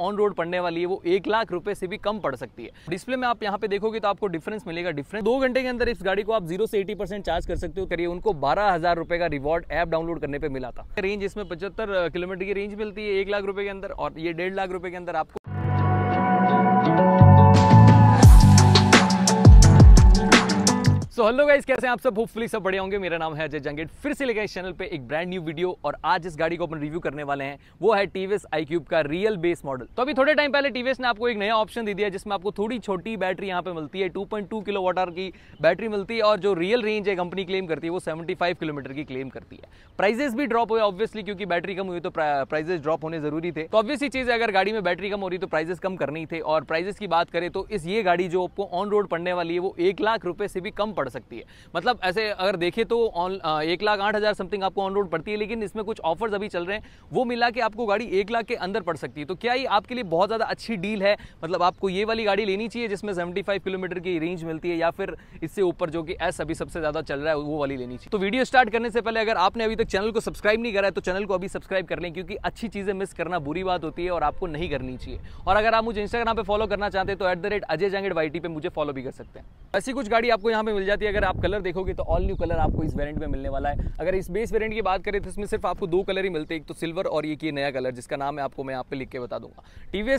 on road पड़ने वाली है वो एक लाख रुपए से भी कम पड़ सकती है डिस्प्ले में आप यहाँ पे देखोगे तो आपको डिफरेंस मिलेगा डिफरेंस दो घंटे के अंदर इस गाड़ी को आप जीरो से एटी परसेंट चार्ज कर सकते हो करिए उनको बारह हजार रुपए का रिवॉर्ड ऐप डाउनलोड करने पर मिला था रेंज इसमें पचहत्तर किलोमीटर की रेंज मिलती है एक लाख रुपए के अंदर और ये डेढ़ लाख रुपए के अंदर आपको सो हेलो गाइस कैसे हैं आप सब होपफुली सब बढ़िया होंगे मेरा नाम है अजय जंगेट फिर से लेकर इस चैनल पे एक ब्रांड न्यू वीडियो और आज इस गाड़ी को अपन रिव्यू करने वाले हैं वो है टीवीएस आई क्यूब का रियल बेस मॉडल तो अभी थोड़े टाइम पहले टीवीएस ने आपको एक नया ऑप्शन दे दिया जिसमें आपको थोड़ी छोटी बैटरी यहाँ पे मिलती है two point two kilo watt hour की बैटरी मिलती है और जो रियल रेंज है कंपनी क्लेम करती है वो सेवेंटी फाइव किलोमीटर की क्लेम करती है प्राइजेस भी ड्रॉप हुए ऑब्वियसली क्योंकि बैटरी कम हुई तो प्राइजेस ड्रॉप होने जरूरी थे तो ऑब्वियसली चीज है अगर गाड़ी में बैटरी कम हो रही तो प्राइजेस कम करनी थे और प्राइजेस की बात करें तो इस ये गाड़ी जो आपको ऑन रोड पड़ने वाली है वो एक लाख रुपए से भी कम पड़ सकती है मतलब ऐसे अगर देखें तो एक लाख आठ हज़ार समथिंग आपको ऑन रोड पड़ती है लेकिन इसमें कुछ ऑफर्स अभी चल रहे हैं वो मिला के आपको गाड़ी एक लाख के अंदर पड़ सकती है तो क्या ये आपके लिए बहुत ज़्यादा अच्छी डील है मतलब आपको ये वाली गाड़ी लेनी चाहिए जिसमें सेवेंटी किलोमीटर की रेंज मिलती है या फिर इससे ऊपर जो कि एस अभी सबसे ज़्यादा चल रहा है वो वाली लेनी चाहिए तो वीडियो स्टार्ट करने से पहले अगर आपने अभी तक चैनल को सब्सक्राइब नहीं करा है तो चैनल को अभी सब्सक्राइब कर लें क्योंकि अच्छी चीज़ें मिस करना बुरी बात होती है और आपको नहीं करनी चाहिए और अगर आप मुझे इंस्टाग्राम पर फॉलो करना चाहते हैं तो at the rate Ajay Jangid Y पे मुझे फॉलो भी कर सकते हैं ऐसी कुछ गाड़ी आपको यहाँ पे मिल जाती है साथ ही अगर आप कलर देखोगे तो ऑल न्यू कलर आपको इस वेरियंट में मिलने वाला है अगर इस बेस वेरियंट की बात करें तो इसमें सिर्फ आपको दो कलर ही मिलते हैं एक तो सिल्वर और एक ये नया कलर जिसका नाम है आपको मैं यहाँ लिख के बता दूंगा टी वी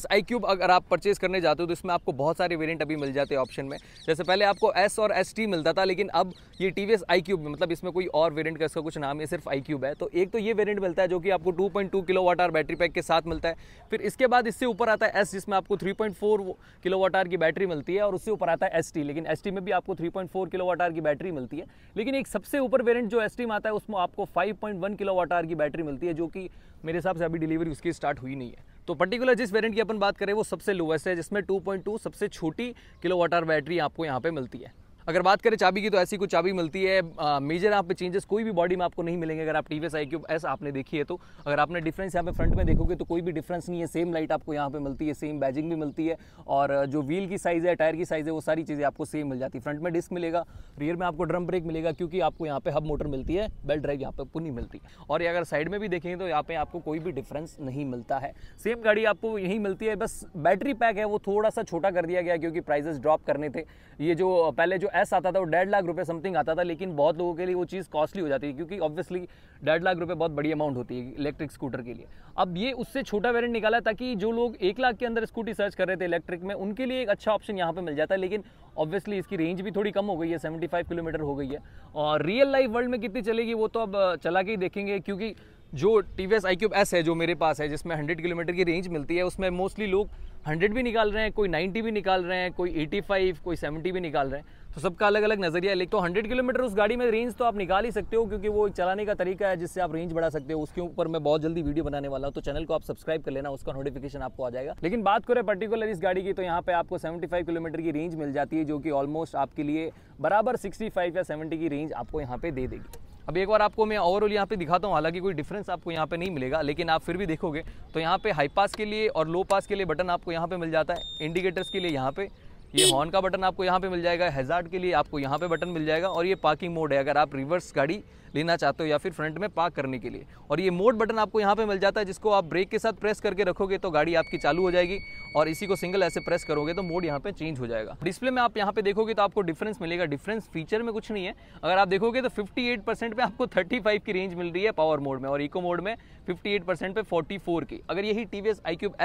अगर आप परचेज करने जाते हो तो इसमें आपको बहुत सारे वेरियंट अभी मिल जाते हैं ऑप्शन में जैसे पहले आपको एस और एस मिलता था लेकिन अब ये टी वी मतलब इसमें कोई और वेरियंट का इसका कुछ नाम है सिर्फ आई क्यूब है तो एक तो ये वेरियंट मिलता है जो कि आपको two point two kilo watt hour battery pack के साथ मिलता है फिर इसके बाद इससे ऊपर आता है एस जिसमें आपको three point four kilo watt hour की बैटरी मिलती है और उससे ऊपर आता है एस लेकिन एस में भी आपको three point four kilo kilowatt hour की बैटरी मिलती है लेकिन एक सबसे ऊपर वेरिएंट जो एस आता है उसमें आपको 5.1 किलोवाट आर की बैटरी मिलती है जो कि मेरे हिसाब से अभी डिलीवरी उसकी स्टार्ट हुई नहीं है तो पर्टिकुलर जिस वेरिएंट की अपन बात करें वो सबसे लोएस्ट है जिसमें 2.2 सबसे छोटी किलोवाट आर बैटरी आपको यहाँ पे मिलती है अगर बात करें चाबी की तो ऐसी कुछ चाबी मिलती है मेजर यहाँ पे चेंजेस कोई भी बॉडी में आपको नहीं मिलेंगे अगर आप T V S I S आपने देखी है तो अगर आपने डिफरेंस यहाँ पे फ्रंट में देखोगे तो कोई भी डिफरेंस नहीं है सेम लाइट आपको यहाँ पे मिलती है सेम बैजिंग भी मिलती है और जो व्हील की साइज़ है टायर की साइज़ है वो सारी चीज़ें आपको सेम मिल जाती है फ्रंट में डिस्क मिलेगा रियर में आपको ड्रम ब्रेक मिलेगा क्योंकि आपको यहाँ पे हब मोटर मिलती है बेल्ट ड्राइव यहाँ पे पुनी मिलती है और अगर साइड में भी देखेंगे तो यहाँ पे आपको कोई भी डिफरेंस नहीं मिलता है सेम गाड़ी आपको यहीं मिलती है बस बैटरी पैक है वो थोड़ा सा छोटा कर दिया गया क्योंकि प्राइजेस ड्रॉप करने थे ये जो पहले जो एस आता था वो डेढ़ लाख रुपये समथिंग आता था लेकिन बहुत लोगों के लिए वो चीज़ कॉस्टली हो जाती है क्योंकि ऑब्वियसली डेढ़ लाख रुपये बहुत बड़ी अमाउंट होती है इलेक्ट्रिक स्कूटर के लिए अब ये उससे छोटा वेरियंट निकाला ताकि जो लोग एक लाख के अंदर स्कूटी सर्च कर रहे थे इलेक्ट्रिक में उनके लिए एक अच्छा ऑप्शन यहाँ पर मिल जाता है लेकिन ऑब्वियसली इसकी रेंज भी थोड़ी कम हो गई है सेवेंटी किलोमीटर हो गई है और रियल लाइफ वर्ल्ड में कितनी चलेगी वो तो अब चला के ही देखेंगे क्योंकि जो T V S iQube S है जो मेरे पास है जिसमें हंड्रेड किलोमीटर की रेंज मिलती है उसमें मोस्टली लोग हंड्रेड भी निकाल रहे हैं कोई नाइन्टी भी निकाल रहे हैं कोई एटी फाइव कोई सेवेंटी भी निकाल रहे हैं तो सबका अलग अलग नज़रिया लेकिन तो हंड्रेड किलोमीटर उस गाड़ी में रेंज तो आप निकाल ही सकते हो क्योंकि वो चलाने का तरीका है जिससे आप रेंज बढ़ा सकते हो उसके ऊपर मैं बहुत जल्दी वीडियो बनाने वाला हूँ तो चैनल को आप सब्सक्राइब कर लेना उसका नोटिफिकेशन आपको आ जाएगा लेकिन बात करें पर्टिकुलर इस गाड़ी की तो यहाँ पे आपको सेवेंटी किलोमीटर की रेंज मिल जाती है जो कि ऑलमोस्ट आपके लिए बराबर सिक्सटी या सेवेंटी की रेंज आपको यहाँ पे दे देगी अब एक बार आपको मैं ओवरऑल यहाँ पे दिखाता हूँ हालांकि कोई डिफरेंस आपको यहाँ पे नहीं मिलेगा लेकिन आप फिर भी देखोगे तो यहाँ पे हाई पास के लिए और लो पास के लिए बटन आपको यहाँ पे मिल जाता है इंडिकेटर्स के लिए यहाँ पे ये हॉर्न का बटन आपको यहाँ पे मिल जाएगा हेजार्ड के लिए आपको यहाँ पे बटन मिल जाएगा और ये पार्किंग मोड है अगर आप रिवर्स गाड़ी लेना चाहते हो या फिर फ्रंट में पार्क करने के लिए और ये मोड बटन आपको यहाँ पे मिल जाता है जिसको आप ब्रेक के साथ प्रेस करके रखोगे तो गाड़ी आपकी चालू हो जाएगी और इसी को सिंगल ऐसे प्रेस करोगे तो मोड यहाँ पे चेंज हो जाएगा डिस्प्ले में आप यहाँ पे देखोगे तो आपको डिफरेंस मिलेगा डिफरेंस फीचर में कुछ नहीं है अगर आप देखोगे तो फिफ्टी परसेंट पे आपको थर्टी की रेंज मिल रही है पावर मोड में और इको मोड में फिफ्टी परसेंट पे फोर्टी की अगर यही टी वी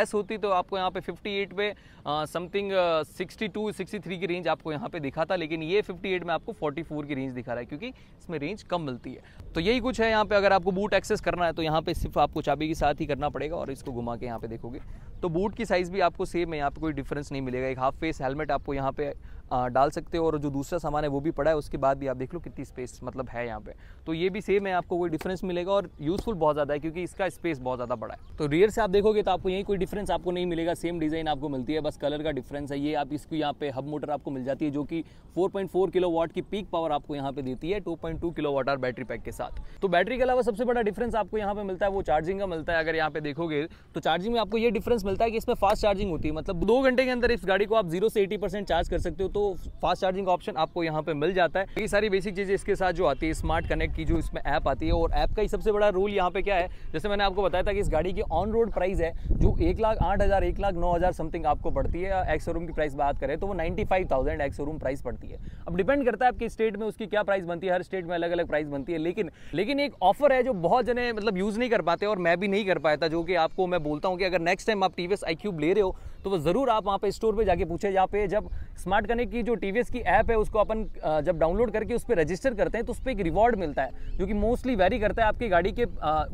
एस होती तो आपको यहाँ पे फिफ्टी पे something sixty two sixty three की रेंज आपको यहाँ पे दिखा था लेकिन ये फिफ्टी एट में आपको फोर्टी फोर की रेंज दिखा रहा है क्योंकि इसमें रेंज कम मिलती है तो यही कुछ है यहाँ पे अगर आपको बूट एक्सेस करना है तो यहाँ पे सिर्फ आपको चाबी के साथ ही करना पड़ेगा और इसको घुमा के यहाँ पे देखोगे तो बूट की साइज़ भी आपको सेम है यहाँ पे कोई डिफरेंस नहीं मिलेगा एक हाफ फेस हेलमेट आपको यहाँ पे डाल सकते हो और जो दूसरा सामान है वो भी पड़ा है उसके बाद भी आप देख लो कितनी स्पेस मतलब है यहाँ पे तो ये भी सेम है आपको कोई डिफरेंस मिलेगा और यूज़फुल बहुत ज़्यादा है क्योंकि इसका स्पेस बहुत ज़्यादा बड़ा है तो रियर से आप देखोगे तो आपको यही कोई डिफरेंस आपको नहीं मिलेगा सेम डिज़ाइन आपको मिलती है बस कलर का डिफरेंस है ये आप इसकी यहाँ पे हब मोटर आपको मिल जाती है जो कि किलो किलोवाट की पीक पावर आपको यहाँ पे देती है kilo watt hour battery pack के साथ तो बैटरी के अलावा सबसे बड़ा डिफरेंस आपको यहाँ पे मिलता है वो चार्जिंग का मिलता है अगर यहाँ पे देखोगे तो चार्जिंग में आपको ये डिफरेंस मिलता है कि इसमें फास्ट चार्जिंग होती है मतलब दो घंटे के अंदर इस गाड़ी को आप जीरो से एटी चार्ज कर सकते हो तो फास्ट चार्जिंग ऑप्शन आपको यहाँ पे मिल जाता है ये सारी बेसिक चीज़ें इसके साथ जो आती है स्मार्ट कनेक्ट की जो इसमें ऐप आती है और ऐप का ही सबसे बड़ा रूल यहाँ पे क्या है जैसे मैंने आपको बताया था कि इस गाड़ी की ऑन रोड प्राइस है जो एक लाख आठ हज़ार एक लाख नौ हज़ार समथिंग आपको पड़ती है एक्स शोरूम की प्राइस बात करें तो वो ninety five thousand ex showroom price पड़ती है अब डिपेंड करता है आपके स्टेट में उसकी क्या प्राइस बनती है हर स्टेट में अलग अलग प्राइस बनती है लेकिन लेकिन एक ऑफर है जो बहुत जने मतलब यूज़ नहीं कर पाते और मैं भी नहीं कर पाया था जो कि आपको मैं बोलता हूँ कि अगर नेक्स्ट टाइम आप टी वी ले रहे हो तो वो ज़रूर आप वहाँ पे स्टोर पर जाके पूछे जहाँ पे जब स्मार्ट कनेक्ट कि जो टी की ऐप है उसको अपन जब डाउनलोड करके उस पर रजिस्टर करते हैं तो उस पर एक रिवॉर्ड मिलता है जो कि मोस्टली वेरी करता है आपकी गाड़ी के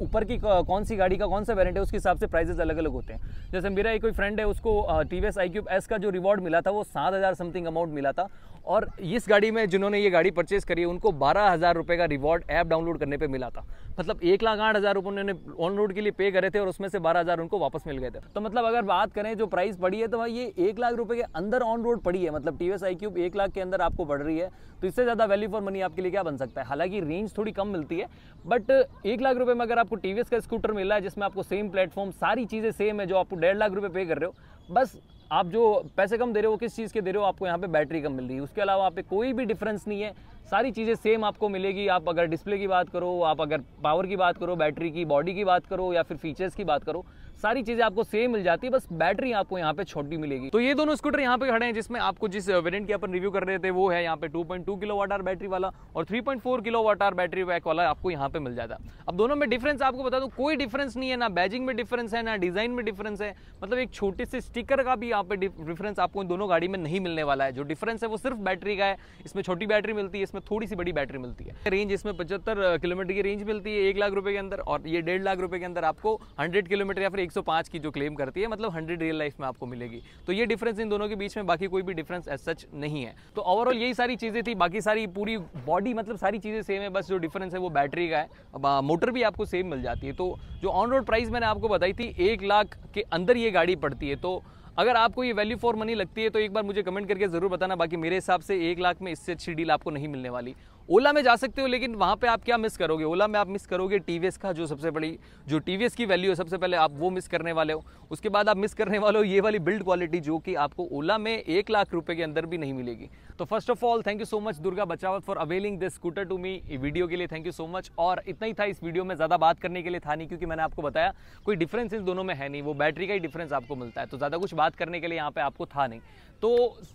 ऊपर की कौन सी गाड़ी का कौन सा वेरेंट है उसके हिसाब से प्राइजेस अलग अलग होते हैं जैसे मेरा एक कोई फ्रेंड है उसको टी वी एस का जो रिवॉर्ड मिला था वो सात हज़ार समथिंग अमाउंट मिला था और इस गाड़ी में जिन्होंने ये गाड़ी परचेज़ करी उनको बारह हज़ार रुपये का रिवॉर्ड ऐप डाउनलोड करने पर मिला था मतलब एक लाख आठ हज़ार रुपये उन्होंने ऑन रोड के लिए पे करे थे और उसमें से बारह हज़ार उनको वापस मिल गए थे तो मतलब अगर बात करें जो प्राइस पड़ी है तो भाई ये एक लाख रुपये के अंदर ऑन रोड पड़ी है मतलब T V S iQube एक लाख के अंदर आपको बढ़ रही है तो इससे ज़्यादा वैल्यू फॉर मनी आपके लिए क्या बन सकता है हालांकि रेंज थोड़ी कम मिलती है बट एक लाख रुपये में अगर आपको टी वी एस का स्कूटर मिला है जिसमें आपको सेम प्लेटफॉर्म सारी चीज़ें सेम है जो आपको डेढ़ लाख रुपये पे कर रहे हो बस आप जो पैसे कम दे रहे हो किस चीज़ के दे रहे हो आपको यहाँ पे बैटरी कम मिल रही है उसके अलावा आप पे कोई भी डिफरेंस नहीं है सारी चीज़ें सेम आपको मिलेगी आप अगर डिस्प्ले की बात करो आप अगर पावर की बात करो बैटरी की बॉडी की बात करो या फिर फीचर्स की बात करो सारी चीज़ें आपको सेम मिल जाती है बस बैटरी आपको यहाँ पे छोटी मिलेगी तो ये दोनों स्कूटर यहाँ पे खड़े हैं जिसमें आपको जिस वेरियंट की अपन रिव्यू कर रहे थे वो है यहाँ पे 2.2 किलोवाट आर बैटरी वाला और 3.4 किलोवाट आर बैटरी बैक वाला आपको यहाँ पे मिल जाता अब दोनों में डिफरेंस आपको बता दो कोई डिफरेंस नहीं है ना बैजिंग में डिफरेंस है ना डिजाइन में डिफरेंस है मतलब एक छोटे से स्टिकर का भी यहाँ पे डिफरेंस आपको इन दोनों गाड़ी में नहीं मिलने वाला है जो डिफरेंस है वो सिर्फ बैटरी का है इसमें छोटी बैटरी मिलती है इसमें थोड़ी सी बड़ी बैटरी मिलती है रेंज इसमें पचहत्तर किलोमीटर की रेंज मिलती है एक लाख रुपए के अंदर और ये डेढ़ लाख रुपए के अंदर आपको हंड्रेड किलोमीटर या फिर एक 105 की जो क्लेम करती है मतलब 100 रियल लाइफ में आपको मिलेगी तो ये डिफरेंस इन दोनों के बीच में बाकी कोई भी डिफरेंस एज सच नहीं है तो ओवरऑल यही सारी चीज़ें थी बाकी सारी पूरी बॉडी मतलब सारी चीज़ें सेम है बस जो डिफरेंस है वो बैटरी का है मोटर भी आपको सेम मिल जाती है तो जो ऑन रोड प्राइस मैंने आपको बताई थी एक लाख के अंदर ये गाड़ी पड़ती है तो अगर आपको ये वैल्यू फॉर मनी लगती है तो एक बार मुझे कमेंट करके ज़रूर बताना बाकी मेरे हिसाब से एक लाख में इससे अच्छी डील आपको नहीं मिलने वाली ओला में जा सकते हो लेकिन वहाँ पे आप क्या मिस करोगे ओला में आप मिस करोगे टी का जो सबसे बड़ी जो टी की वैल्यू है सबसे पहले आप वो मिस करने वाले हो उसके बाद आप मिस करने वाले हो ये वाली बिल्ड क्वालिटी जो कि आपको ओला में एक लाख रुपये के अंदर भी नहीं मिलेगी तो first of all thank you so much Durga Bachawat for availing this scooter to me video के लिए थैंक यू सो मच और इतना ही था इस वीडियो में ज़्यादा बात करने के लिए था नहीं क्योंकि मैंने आपको बताया कोई डिफरेंस इन दोनों में है नहीं वो बैटरी का ही डिफरेंस आपको मिलता है तो ज़्यादा कुछ बात करने के लिए यहाँ पे आपको था नहीं तो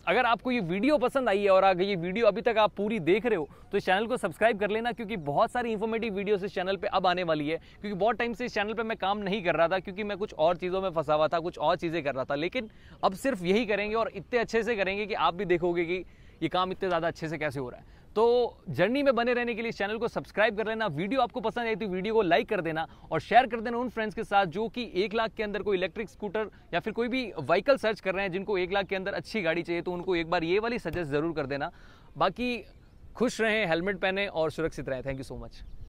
अगर आपको ये वीडियो पसंद आई है और अगर ये वीडियो अभी तक आप पूरी देख रहे हो तो इस चैनल को सब्सक्राइब कर लेना क्योंकि बहुत सारी इन्फॉर्मेटिव वीडियोस इस चैनल पे अब आने वाली है क्योंकि बहुत टाइम से इस चैनल पे मैं काम नहीं कर रहा था क्योंकि मैं कुछ और चीज़ों में फंसा हुआ था कुछ और चीज़ें कर रहा था लेकिन अब सिर्फ यही करेंगे और इतने अच्छे से करेंगे कि आप भी देखोगे कि ये काम इतने ज़्यादा अच्छे से कैसे हो रहा है तो जर्नी में बने रहने के लिए इस चैनल को सब्सक्राइब कर लेना वीडियो आपको पसंद आई तो वीडियो को लाइक कर देना और शेयर कर देना उन फ्रेंड्स के साथ जो कि एक लाख के अंदर कोई इलेक्ट्रिक स्कूटर या फिर कोई भी व्हीकल सर्च कर रहे हैं जिनको एक लाख के अंदर अच्छी गाड़ी चाहिए तो उनको एक बार ये वाली सजेस्ट ज़रूर कर देना बाकी खुश रहें हेलमेट पहने और सुरक्षित रहें थैंक यू सो मच